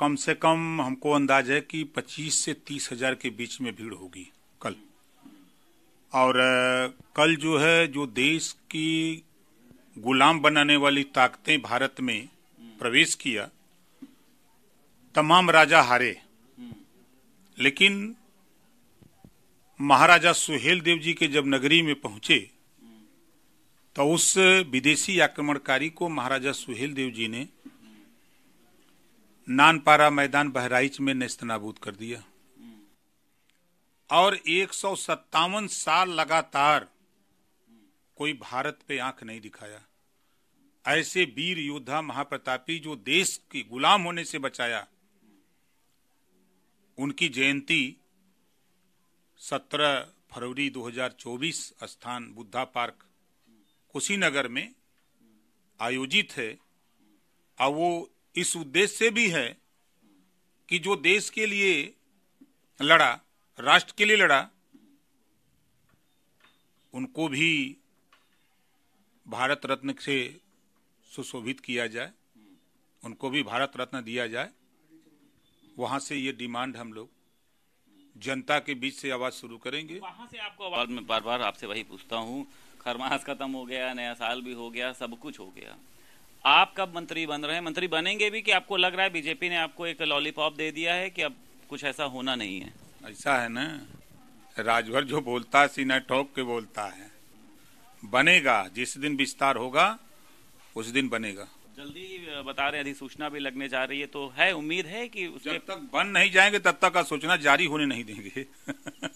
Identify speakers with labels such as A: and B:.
A: कम से कम हमको अंदाज है कि 25 से 30 हजार के बीच में भीड़ होगी कल और कल जो है जो देश की गुलाम बनाने वाली ताकतें भारत में प्रवेश किया तमाम राजा हारे लेकिन महाराजा सुहेल देव जी के जब नगरी में पहुंचे तो उस विदेशी आक्रमणकारी को महाराजा सुहेल देव जी ने नानपारा मैदान बहराइच में नेस्तनाबूद कर दिया और एक साल लगातार कोई भारत पे आंख नहीं दिखाया ऐसे वीर योद्धा महाप्रतापी जो देश के गुलाम होने से बचाया उनकी जयंती 17 फरवरी 2024 स्थान बुद्धा पार्क कुशीनगर में आयोजित है और वो इस उद्देश्य से भी है कि जो देश के लिए लड़ा राष्ट्र के लिए लड़ा उनको भी भारत रत्न से सुशोभित किया जाए उनको भी भारत रत्न दिया जाए वहां से ये डिमांड हम लोग जनता के बीच से आवाज शुरू करेंगे वहां
B: से आपको आवाज में
A: बार बार आपसे वही पूछता हूँ खरमास खत्म हो गया नया साल
B: भी हो गया सब कुछ हो गया आप कब मंत्री बन रहे हैं मंत्री बनेंगे भी कि आपको लग रहा है बीजेपी ने आपको
A: एक लॉलीपॉप दे दिया है कि अब कुछ ऐसा होना नहीं है ऐसा है ना राजभर जो बोलता है सीना ठोक के बोलता है बनेगा जिस दिन विस्तार होगा उस दिन बनेगा
B: जल्दी बता रहे अधिसूचना भी लगने जा रही है तो है
A: उम्मीद है कि उसके... जब तक बन नहीं जाएंगे तब तक का सूचना जारी होने नहीं देंगे